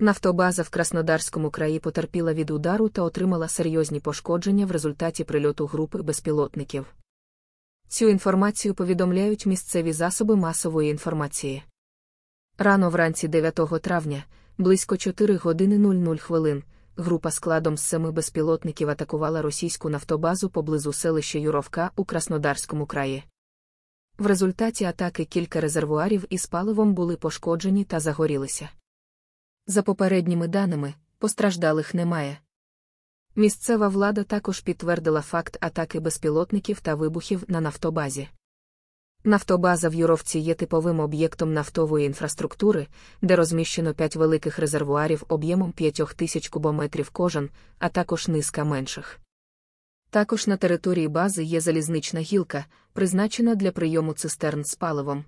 Нафтобаза в Краснодарському краї потерпіла від удару та отримала серйозні пошкодження в результаті прильоту групи безпілотників. Цю інформацію повідомляють місцеві засоби масової інформації. Рано вранці 9 травня, близько 4 години 00 хвилин, група складом з семи безпілотників атакувала російську нафтобазу поблизу селища Юровка у Краснодарському краї. В результаті атаки кілька резервуарів із паливом були пошкоджені та загорілися. За попередніми даними, постраждалих немає. Місцева влада також підтвердила факт атаки безпілотників та вибухів на нафтобазі. Нафтобаза в Юровці є типовим об'єктом нафтової інфраструктури, де розміщено п'ять великих резервуарів об'ємом п'ятьох тисяч кубометрів кожен, а також низка менших. Також на території бази є залізнична гілка, призначена для прийому цистерн з паливом.